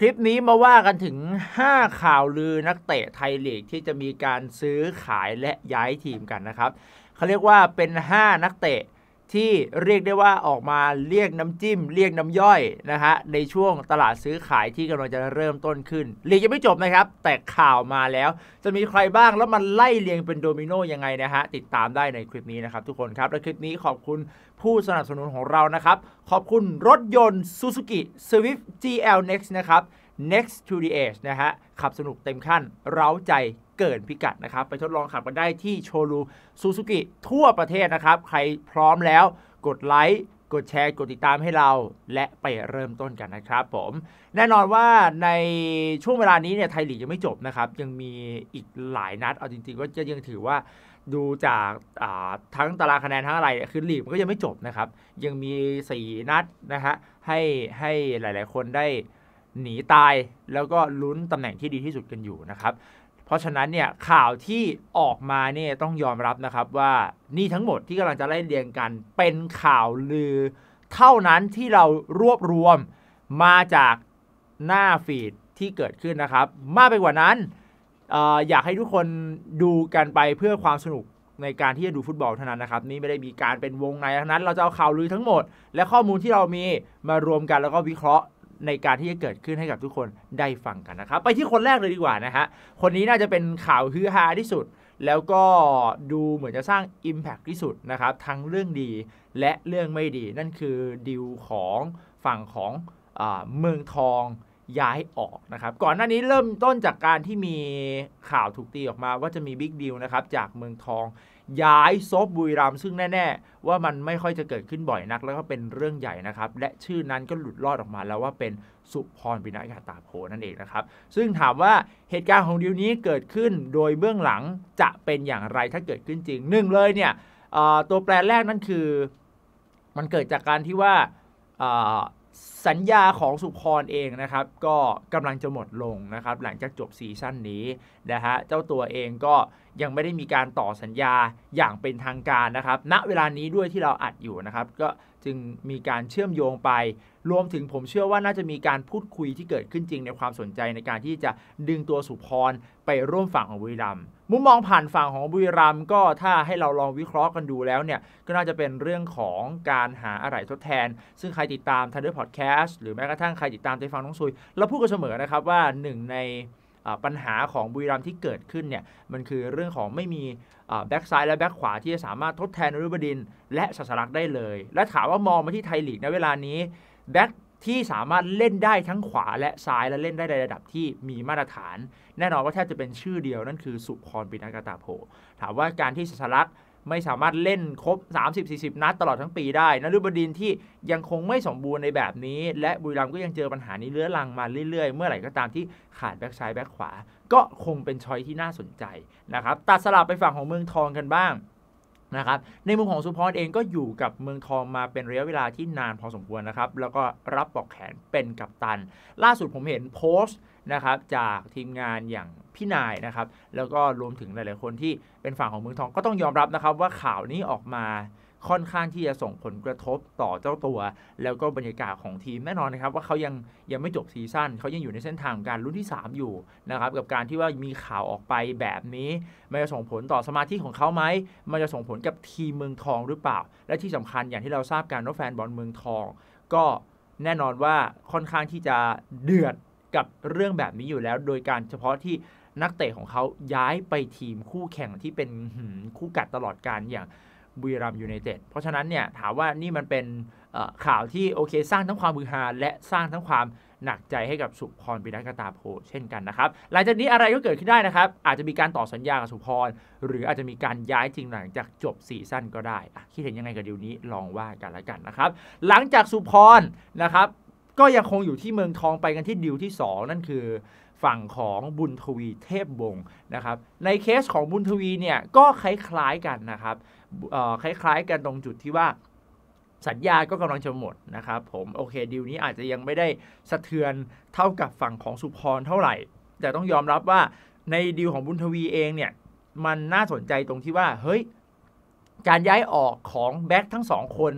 คลิปนี้มาว่ากันถึง 5 ข่าวลือนักเตะไทยลีก ที่จะมีการซื้อขายและย้ายทีมกันนะครับเขาเรียกว่าเป็น 5 นักเตะที่เรียกได้ว่าออกมา เรียกน้ำจิ้ม เรียกน้ำย่อยนะคะในช่วงตลาดซื้อขายที่กำลังจะเริ่มต้นขึ้น เรีกยังไม่จบนะครับแต่ข่าวมาแล้ว จะมีใครบ้างแล้วมันไล่เรียงเป็นโดมิโนยังไงนะฮะติดตามได้ในคลิปนี้นะครับ ทุกคนครับ และคลิปนี้ขอบคุณผู้สนับสนุนของเรานะครับ ขอบคุณรถยนต์ Suzuki Swift GL Next นะครับ Next to the Edge นะฮะขับสนุกเต็มขั้นเร้าใจเกินพิกัดนะครับไปทดลองขับกันได้ที่โชลูซูซูกิทั่วประเทศนะครับใครพร้อมแล้วกดไลค์กดแชร์กดติดตามให้เรา และไปเริ่มต้นกันนะครับผมแน่นอนว่าในช่วงเวลานี้เนี่ยไทยลีกยังไม่จบนะครับยังมีอีกหลายนัด เอาจริงๆก็จะยังถือว่าดูจากาทั้งตารางคะแนนทั้งอะไรคือลีกมันก็ยังไม่จบนะครับยังมีสีนัดนะฮะให้ให้หลายๆคนได้หนีตายแล้วก็ลุ้นตำแหน่งที่ดีที่สุดกันอยู่นะครับเพราะฉะนั้นเนี่ยข่าวที่ออกมาเนี่ยต้องยอมรับนะครับ ว่านี่ทั้งหมดที่กำลังจะไล่เรียงกัน เป็นข่าวลือเท่านั้นที่เรารวบรวมมาจากหน้าฟีดที่เกิดขึ้นนะครับมากไปกว่านั้นออยากให้ทุกคนดูกันไปเพื่อความสนุกในการที่จะดูฟุตบอลเท่านั้นนะครับ นี่ไม่ได้มีการเป็นวงในทั้งนั้น เราจะเอาข่าวลือทั้งหมด และข้อมูลที่เรามีมารวมกันแล้วก็วิเคราะห์ในการที่จะเกิดขึ้นให้กับทุกคนได้ฟังกันนะครับ ไปที่คนแรกเลยดีกว่านะฮะคนนี้น่าจะเป็นข่าวฮือฮาที่สุด แล้วก็ดูเหมือนจะสร้าง Impact ที่สุดนะครับทั้งเรื่องดีและเรื่องไม่ดี นั่นคือดิวของฝั่งของเมืองทองย้ายออกนะครับก่อนหน้านี้เริ่มต้นจากการที่มีข่าวถูกตีออกมาว่าจะมีบิ๊กดิวนะครับจากเมืองทองย้ายซบบุรรัมซึ่งแน่ๆ ว่ามันไม่ค่อยจะเกิดขึ้นบ่อยนักแล้วก็เป็นเรื่องใหญ่นะครับ และชื่อนั้นก็หลุดรอดออกมาแล้วว่าเป็นสุพรบินากาตาโพนั่นเองนะครับ ซึ่งถามว่าเหตุการณ์ของดีวนี้เกิดขึ้นโดยเบื้องหลังจะเป็นอย่างไรถ้าเกิดขึ้นจริงหนึ่งเลยเนี่ยตัวแปรแรกนั่นคือมันเกิดจากการที่ว่าสัญญาของสุพรเองนะครับก็กำลังจะหมดลงนะครับหลังจากจบซีซั่นนี้นะฮะเจ้าตัวเองก็ยังไม่ได้มีการต่อสัญญาอย่างเป็นทางการนะครับณเวลานี้ด้วยที่เราอัดอยู่นะครับก็จึงมีการเชื่อมโยงไป รวมถึงผมเชื่อว่าน่าจะมีการพูดคุยที่เกิดขึ้นจริงในความสนใจในการที่จะดึงตัวสุพรไปร่วมฝั่งของวีรัมมุมมองผ่านฝั่งของบุรีรัมก็ถ้าให้เราลองวิเคราะห์กันดูแล้วเนี่ยก็น่าจะเป็นเรื่องของการหาอะไรทดแทน ซึ่งใครติดตามทันด้วยพอดแคสต์หรือแม้กระทั่งใครติดตามใจฟังน้องซุย เราพูดกันเสมอนะครับว่าหนึ่งในปัญหาของบุรีรัมที่เกิดขึ้นเนี่ยมันคือเรื่องของไม่มีแบ็กซ้ายและแบ็กขวาที่จะสามารถทดแทนรุบดิน และสัสลักได้เลย และถามว่ามองมาที่ไทยลีกในเวลานี้แบ็กที่สามารถเล่นได้ทั้งขวาและซ้ายและเล่นได้ในระดับที่มีมาตรฐาน แน่นอนว่าแทบจะเป็นชื่อเดียวนั่นคือ สุพรปินากาตาโพ ถามว่าการที่สัสลักไม่สามารถเล่นครบ 30-40 นัดตลอดทั้งปีได้นุบดินที่ยังคงไม่สมบูรณ์ในแบบนี้ และบุรีรัมย์ก็ยังเจอปัญหานี้เรื้อรังมาเรื่อยๆ เมื่อไหร่ก็ตามที่ขาดแบ็กซ้ายแบ็กขวา ก็คงเป็นชอยที่น่าสนใจนะครับตัดสลับไปฝั่งของเมืองทองกันบ้างนะครับในมุมของสุพรเองก็อยู่กับเมืองทองมาเป็นระยะเวลาที่นานพอสมควรนะครับ แล้วก็รับปอกแขนเป็นกัปตัน ล่าสุดผมเห็นโพสต์นะครับจากทีมงานอย่างพี่นายนะครับแล้วก็รวมถึงหลายๆคนที่เป็นฝั่งของเมืองทองก็ต้องยอมรับนะครับว่าข่าวนี้ออกมาค่อนข้างที่จะส่งผลกระทบต่อเจ้าตัว แล้วก็บรรยากาศของทีมแน่นอนนะครับ ว่าเขายังยังไม่จบซีซั่นเขายังอยู่ในเส้นทางการรุ่นที่ 3 อยู่นะครับกับการที่ว่ามีข่าวออกไปแบบนี้มันจะส่งผลต่อสมาธิของเขาไหมมันจะส่งผลกับทีมเมืองทองหรือเปล่า และที่สำคัญอย่างที่เราทราบกันว่าแฟนบอลเมืองทอง ก็แน่นอนว่าค่อนข้างที่จะเดือดกับเรื่องแบบนี้อยู่แล้ว โดยการเฉพาะที่นักเตะของเขาย้ายไปทีมคู่แข่งที่เป็นคู่กัดตลอดการอย่างบุรีรัมยูไนเต็ด เพราะฉะนั้นเนี่ยถามว่านี่มันเป็นข่าวที่โอเค สร้างทั้งความมือฮาและสร้างทั้งความหนักใจให้กับสุพรบินักตาโพเช่นกันนะครับ หลังจากนี้อะไรก็เกิดขึ้นได้นะครับ อาจจะมีการต่อสัญญากับสุพรหรืออาจจะมีการย้ายจริงหลังจากจบซีซั่นก็ได้คิดเห็นยังไงกับดีวนี้ลองว่ากันละกันนะครับ หลังจากสุพรนะครับ ก็ยังคงอยู่ที่เมืองทองไปกันที่ดิวที่ 2 นั่นคือฝั่งของบุญทวีเทพวงศ์นะครับ ในเคสของบุญทวีเนี่ยก็คล้ายๆกันนะครับคล้ายๆกันตรงจุดที่ว่า สัญญา ก็กำลังจะหมดนะครับผมโอเค ดีลนี้อาจจะยังไม่ได้สะเทือนเท่ากับฝั่งของสุพรเท่าไหร่ แต่ต้องยอมรับว่าในดีลของบุญทวีเองเนี่ยมันน่าสนใจตรงที่ว่าเฮ้ยการย้ายออกของแบ็คทั้งสองคน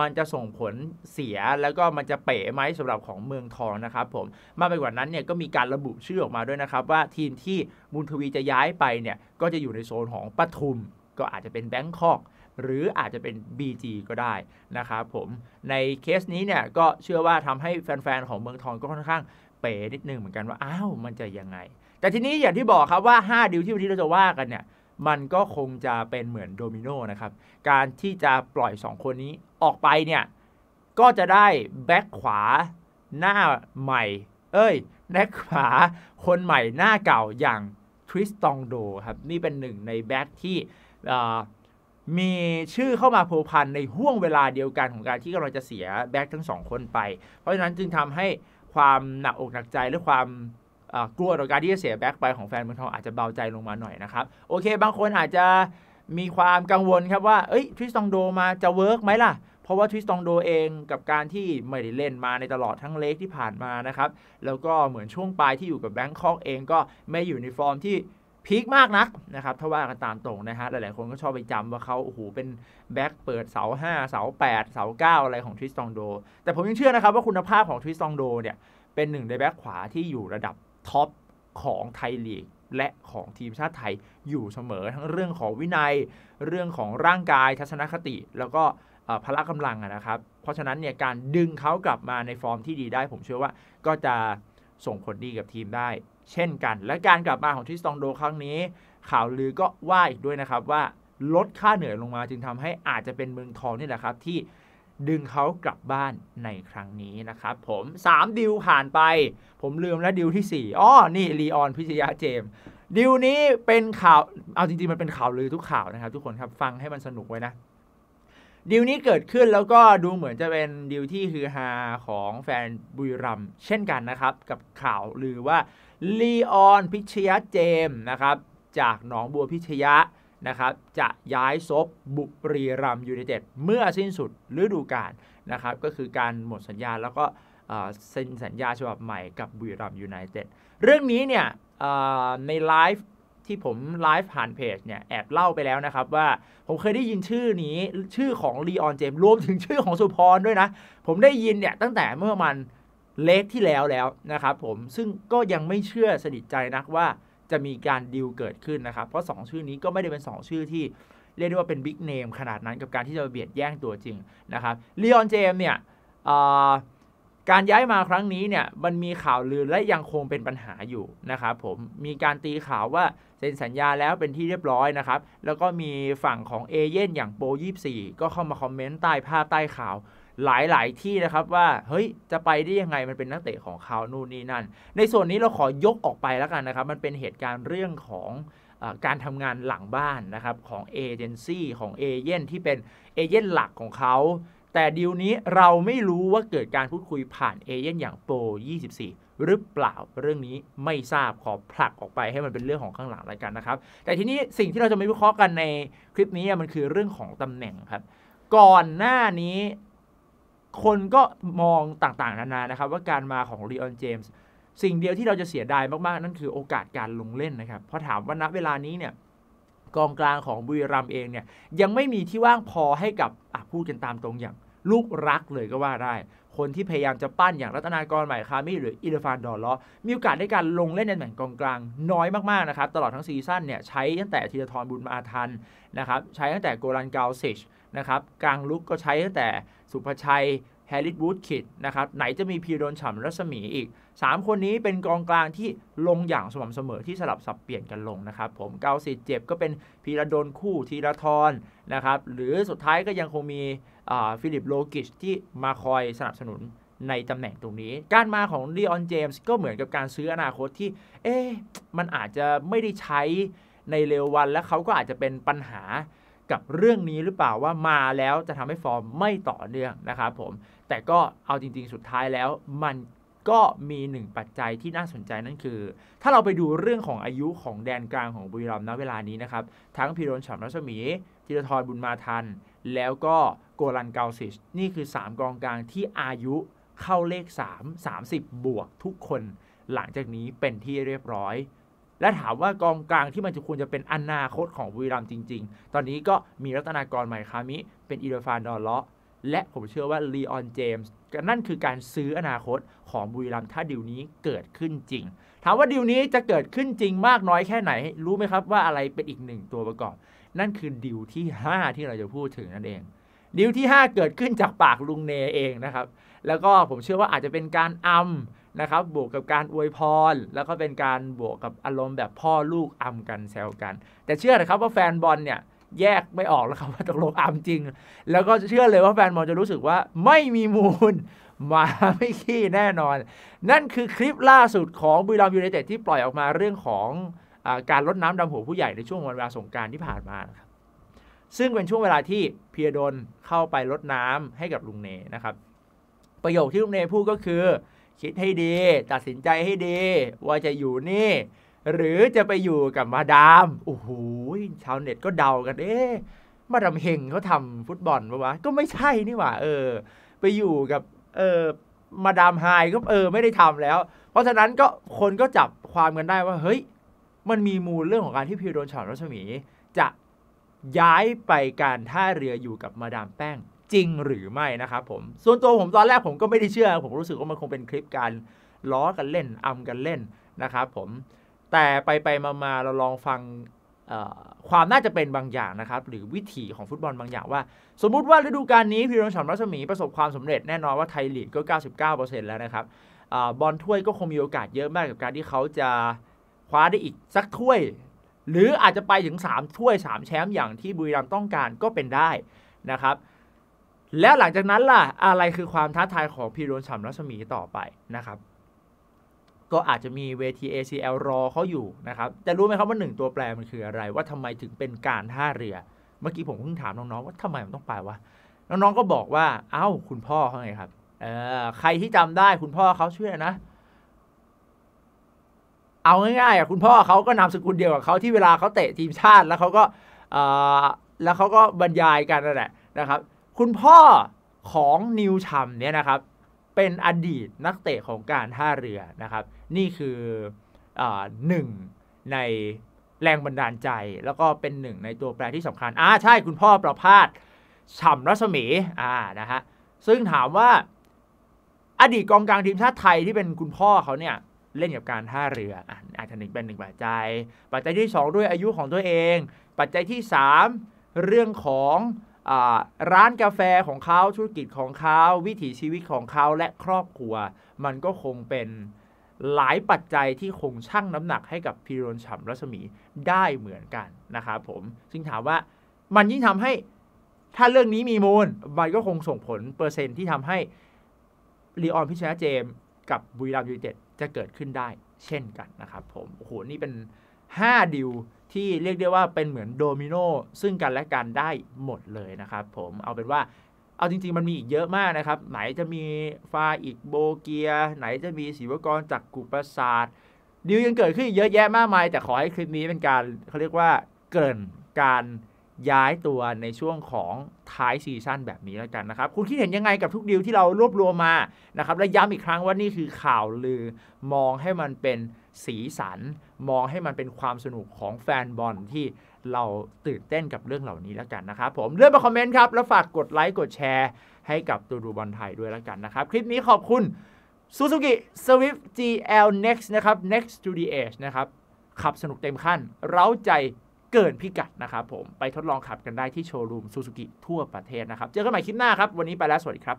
มันจะส่งผลเสียแล้วก็มันจะเป๋ไหมสำหรับของเมืองทองนะครับผมมากไปกว่านั้นเนี่ยก็มีการระบุชื่อออกมาด้วยนะครับ ว่าทีมที่บุญทวีจะย้ายไปเนี่ยก็จะอยู่ในโซนของปทุมก็อาจจะเป็นแบงคอก หรืออาจจะเป็น BG ก็ได้นะครับผมในเคสนี้เนี่ยก็เชื่อว่าทำให้แฟนๆของเมืองทองก็ค่อนข้าง เป๋นิดนึงเหมือนกันว่า อ้าวมันจะยังไง แต่ทีนี้อย่างที่บอกครับว่า 5 ดิวที่วันนี้เราจะว่ากันเนี่ยมันก็คงจะเป็นเหมือนโดมิโนนะครับการที่จะปล่อย 2 คนนี้ออกไปเนี่ยก็จะได้แบ็คขวาหน้าใหม่เอ้ยแบ็คขวาคนใหม่หน้าเก่าอย่างทริสตองโดครับนี่เป็นหนึ่งในแบ็คที่มีชื่อเข้ามาผัวพันในห่วงเวลาเดียวกันของการที่กำลังจะเสียแบ็กทั้งสองคนไป เพราะฉะนั้นจึงทำให้ความหนักอกหนักใจหรือความกลัวต่อการที่จะเสียแบ็กไปของแฟนเมืองทองอาจจะเบาใจลงมาหน่อยนะครับโอเคบางคนอาจจะมีความกังวลครับว่าเอ้ยทริสตองโดมาจะเวิร์กไหมล่ะเพราะว่าทริสตองโดเองกับการที่ไม่ได้เล่นมาในตลอดทั้งเล็กที่ผ่านมานะครับแล้วก็เหมือนช่วงปลายที่อยู่กับแบงคอกเองก็ไม่อยู่ในฟอร์มที่พีคมากนักนะครับ ถ้าว่ากันตามตรงนะฮะหลายๆ คนก็ชอบไปจำว่าเขาโอ้โหเป็นแบ็กเปิดเสา5เสา8เสา9อะไรของทริสตองโดแต่ผมยังเชื่อนะครับว่าคุณภาพของทริสตองโดเนี่ยเป็นหนึ่งในแบ็กขวาที่อยู่ระดับท็อปของไทยลีกและของทีมชาติไทยอยู่เสมอ ทั้งเรื่องของวินัยเรื่องของร่างกายทัศนคติ แล้วก็พละกำลังนะครับเพราะฉะนั้นเนี่ยการดึงเขากลับมาในฟอร์มที่ดีได้ ผมเชื่อว่าก็จะส่งผลดีกับทีมได้เช่นกัน และการกลับมาของทิสตองโดครั้งนี้ ข่าวลือก็ว่าอีกด้วยนะครับว่าลดค่าเหนื่อยลงมาจึงทำให้อาจจะเป็นเมืองทองนี่แหละครับ ที่ดึงเขากลับบ้านในครั้งนี้นะครับ ผม 3ดิวผ่านไป ผมลืมแล้วดิวที่ 4อ๋อนี่ ลีออนพิชยาเจมดิวนี้เป็นข่าวเอาจริงๆ มันเป็นข่าวลือทุกข่าวนะครับ ทุกคนครับฟังให้มันสนุกไว้นะดีลนี้เกิดขึ้นแล้วก็ดูเหมือนจะเป็นดีลที่ฮือฮาของแฟนบุยรัมเช่นกันนะครับ กับข่าวหรือว่า ลีออนพิชยะเจมนะครับจากหนองบัวพิชยะนะครับจะย้ายซบบุรีรัมยูไนเต็ดเมื่อสิ้นสุดฤดูกาลนะครับก็คือการหมดสัญญาแล้วก็เซ็นสัญญาฉบับใหม่กับบุรีรัมยูไนเต็ดเรื่องนี้เนี่ยในไลฟ์ที่ผมไลฟ์ผ่านเพจเนี่ย แอบเล่าไปแล้วนะครับว่าผมเคยได้ยินชื่อนี้ชื่อของลีออนเจมรวมถึงชื่อของสุพรด้วยนะ ผมได้ยินเนี่ยตั้งแต่เมื่อมันเล็กที่แล้วแล้วนะครับผมซึ่งก็ยังไม่เชื่อสนิทใจนักว่าจะมีการดิวเกิดขึ้นนะครับ เพราะ 2 ชื่อนี้ก็ไม่ได้เป็น 2 ชื่อที่เรียกได้ว่าเป็นบิ๊กเนมขนาดนั้นกับการที่จะเบียดแย่งตัวจริงนะครับลีออนเจมเนี่ยการย้ายมาครั้งนี้เนี่ยมันมีข่าวลือและยังคงเป็นปัญหาอยู่นะครับผมมีการตีข่าวว่าเซ็นสัญญาแล้วเป็นที่เรียบร้อยนะครับ แล้วก็มีฝั่งของเอเย่นอย่างโปรี่ก็เข้ามาคอมเมนต์ใต้ภาพใต้ข่าวหลายๆที่นะครับว่าเฮ้ยจะไปได้ยังไงมันเป็นนักเตะของเขานู่นนี่นั่นในส่วนนี้เราขอยกออกไปแล้วกันนะครับมันเป็นเหตุการณ์เรื่องของอการทำงานหลังบ้านนะครับของเอเจนซี่ของเอเย่นที่เป็นเอเย่นหลักของเขาแต่ดีลนี้เราไม่รู้ว่าเกิดการพูดคุยผ่านเอเย่นอย่างโปร24หรือเปล่าเรื่องนี้ไม่ทราบขอผลักออกไปให้มันเป็นเรื่องของข้างหลังแล้วกันนะครับ แต่ทีนี้สิ่งที่เราจะมาวิเคราะห์กันในคลิปนี้มันคือเรื่องของตำแหน่งครับ ก่อนหน้านี้ คนก็มองต่างๆนานานะครับว่าการมาของลีออนเจมส์สิ่งเดียวที่เราจะเสียดายมากๆ นั่นคือโอกาสการลงเล่นนะครับ เพราะถามว่าณเวลานี้เนี่ยกองกลางของบุรีรัมเองเนี่ยยังไม่มีที่ว่างพอให้กับพูดกันตามตรงอย่างลูกรักเลยก็ว่าได้ คนที่พยายามจะปั้นอย่างรัตนากรใหม่คามิ หรืออิลฟานดอลล้อมีโอกาสในการลงเล่นในแหน่งกองกลางน้อยมากๆนะครับ ตลอดทั้งซีซั่นเนี่ยใช้ตั้งแต่ธีรทรบุญมาทันนะครับใช้ตั้งแต่โกลันกาเซชนะครับกลางลุกก็ใช้ตั้งแต่สุภชัยแฮร์ริสวูดคิดนะครับไหนจะมีพีโดนฉ่ำรัศมีอีก 3 คนนี้เป็นกองกลางที่ลงอย่างสม่ำเสมอที่สลับสับเปลี่ยนกันลงนะครับผมเกาสิเจ็บก็เป็นพีระดนคู่ทีระทอนนะครับหรือสุดท้ายก็ยังคงมีฟิลิปโลกิชที่มาคอยสนับสนุนในตำแหน่งตรงนี้ การมาของลีออนเจมส์ก็เหมือนกับการซื้ออนาคตที่ เอ๊ะมันอาจจะไม่ได้ใช้ในเร็ววันและเขาก็อาจจะเป็นปัญหากับเรื่องนี้หรือเปล่าว่ามาแล้วจะทำให้ฟอร์มไม่ต่อเนื่องนะครับผม แต่ก็เอาจริงๆ สุดท้ายแล้วมันก็มีหนึ่งปัจจัยที่น่าสนใจนั่นคือ ถ้าเราไปดูเรื่องของอายุของแดนกลางของบุรีรัมย์ณเวลานี้นะครับ ทั้งพิรนฉ่ำรัศมีธีรทรบุญมาทัน แล้วก็โกลันเกาซิช นี่คือ 3 กองกลางที่อายุเข้าเลข 3 30 บวกทุกคน หลังจากนี้เป็นที่เรียบร้อยและถามว่ากองกลางที่มันจะควรจะเป็นอนาคตของบุรีรัมจริงๆ ตอนนี้ก็มีรัตนากรใหม่คามิ เป็นอีรดฟานดอลเลาะ และผมเชื่อว่าลีออนเจมส์นั่นคือการซื้ออนาคตของบุรีรัมถ้าดิวนี้เกิดขึ้นจริง ถามว่าดิวนี้จะเกิดขึ้นจริงมากน้อยแค่ไหน รู้ไหมครับว่าอะไรเป็นอีกหนึ่งตัวประกอบ นั่นคือดิวที่ 5 ที่เราจะพูดถึงนั่นเองดิวที่ 5 เกิดขึ้นจากปากลุงเนเองนะครับแล้วก็ผมเชื่อว่าอาจจะเป็นการอำนะครับบวกกับการอวยพร แล้วก็เป็นการบวกกับอารมณ์แบบพ่อลูกอำกันแซวกัน แต่เชื่อนะครับว่าแฟนบอลเนี่ยแยกไม่ออกแล้วครับว่าตกลงอำจริง แล้วก็เชื่อเลยว่าแฟนบอลจะรู้สึกว่าไม่มีมูลมาไม่ขี้แน่นอน นั่นคือคลิปล่าสุดของบุรีรัมยูไนเต็ดที่ปล่อยออกมาเรื่องของอการลดน้ำดำหัวผู้ใหญ่ในช่วงวันเวลาสงการที่ผ่านมาครับซึ่งเป็นช่วงเวลาที่เพียดนเข้าไปลดน้ำให้กับลุงเนนะครับ ประโยคที่ลุงเนพูดก็คือคิดให้ดีตัดสินใจให้ดีว่าจะอยู่นี่หรือจะไปอยู่กับมาดาม โอ้โหชาวเน็ตก็เดากันเอ๊ะมาดามเฮงเขาทำฟุตบอลปะวะก็ไม่ใช่นี่หว่า เออ ไปอยู่กับเออมาดามไฮก็เออไม่ได้ทำแล้ว เพราะฉะนั้นก็คนก็จับความกันได้ว่า เฮ้ย มันมีมูลเรื่องของการที่พิวโดนฉอนรัศมีจะย้ายไปการท่าเรืออยู่กับมาดามแป้งจริงหรือไม่นะครับผมส่วนตัวผมตอนแรกผมก็ไม่ได้เชื่อ ผมรู้สึกว่ามันคงเป็นคลิปการล้อกันเล่น อำกันเล่นนะครับผมแต่ไปไปมาาเราลองฟังความน่าจะเป็นบางอย่างนะครับหรือวิถีของฟุตบอลบางอย่างว่า สมมุติว่าฤดูกาลนี้พีรนฉ่ำรัศมีประสบความสำเร็จแน่นอนว่าไทยลีกก็ 99%แล้วนะครับอบอลถ้วยก็คงมีโอกาสเยอะมากกับการที่เขาจะคว้าได้อีกสักถ้วย หรืออาจจะไปถึง 3ถ้วย 3 แชมป์อย่างที่บุรีรัมย์ต้องการก็เป็นได้นะครับแล้วหลังจากนั้นล่ะ อะไรคือความท้าทายของพีรนฉ่ำรัศมีต่อไปนะครับก็อาจจะมีเวที ACL รอเขาอยู่นะครับ แต่รู้ไหมครับว่าหนึ่งตัวแปรมันคืออะไร ว่าทำไมถึงเป็นการท่าเรือ เมื่อกี้ผมเพิ่งถามน้อง ๆ ว่าทำไมมันต้องไปวะน้อง ๆ ก็บอกว่า เอ้า คุณพ่อเขาไงครับเออใครที่จำได้คุณพ่อเขาชื่อนะ เอาง่ายๆอ่ะคุณพ่อเขาก็นามสกุลเดียวกับเขาที่เวลาเขาเตะทีมชาติ แล้วเขาก็อแล้วเขาก็บรรยายกันนั่นแหละนะครับคุณพ่อของ นิวชัมเนี่ยนะครับเป็น อดีตนักเตะของการท่าเรือนะครับนี่คืออหนึ่งในแรงบันดาลใจแล้วก็เป็นหนึ่ง ในตัวแปรที่สำคัญอ่าใช่คุณพ่อประพาสฉ่มรัศมีอ่านะฮะซึ่งถามว่าอดีตกองกลาง ทีม ชาติ ไทยที่เป็นคุณพ่อ เขาเนี่ยเล่นกับ การท่าเรือ อาจจะหนึ่งเป็นหนึ่งปัจจัยปัจจัยที่ 2 ด้วยอายุของตัวเอง ปัจจัยที่ 3 เรื่องของร้านกาแฟของเขาธุรกิจของเขาวิถีชีวิตของเขาและครอบครัว มันก็คงเป็นหลายปัจจัยที่คงชั่งน้ำหนักให้กับพีรนฉ่ำรัศมีได้เหมือนกัน นะครับผม ซึ่งถามว่ามันยิ่งทำให้ถ้าเรื่องนี้มีมูล มันก็คงส่งผลเปอร์เซ็นต์ที่ทำให้ลีออนพิชนาเจม กับบุรีรัมยูเนเต็ดจะเกิดขึ้นได้ เช่นกันนะครับ ผมโอ้โหนี่เป็น5ดิวที่เรียกได้ว่าเป็นเหมือนโดมิโนซึ่งกันและกันได้หมดเลยนะครับผมเอาเป็นว่าเอาจริงๆ มันมีอีกเยอะมากนะครับ ไหนจะมีฟาอีกโบเกีย ไหนจะมีศิวกรจากกุปราศาสตร์ดิวยังเกิดขึ้นเยอะแยะมากมาย แต่ขอให้คลิปนี้เป็นการเขาเรียกว่าเกินการย้ายตัวในช่วงของท้ายซีซั่นแบบนี้แล้วกันนะครับคุณคิดเห็นยังไงกับทุกดีลที่เรารวบรวมมานะครับและย้ำอีกครั้งว่านี่คือข่าวลือมองให้มันเป็นสีสันมองให้มันเป็นความสนุกของแฟนบอลที่เราตื่นเต้นกับเรื่องเหล่านี้แล้วกันนะครับ ผมเลื่อนมาคอมเมนต์ครับ แล้วฝากกดไลค์กดแชร์ให้กับตัวดูบอลไทยด้วยแล้วกันนะครับ คลิปนี้ขอบคุณ Suzuki Swift GL Next นะครับ Next to the Edge นะครับ ขับสนุกเต็มขั้น เร้าใจเกินพิกัดนะครับผมไปทดลองขับกันได้ที่โชว์รูมซูซูกิทั่วประเทศนะครับ เจอกันใหม่คลิปหน้าครับวันนี้ไปแล้วสวัสดีครับ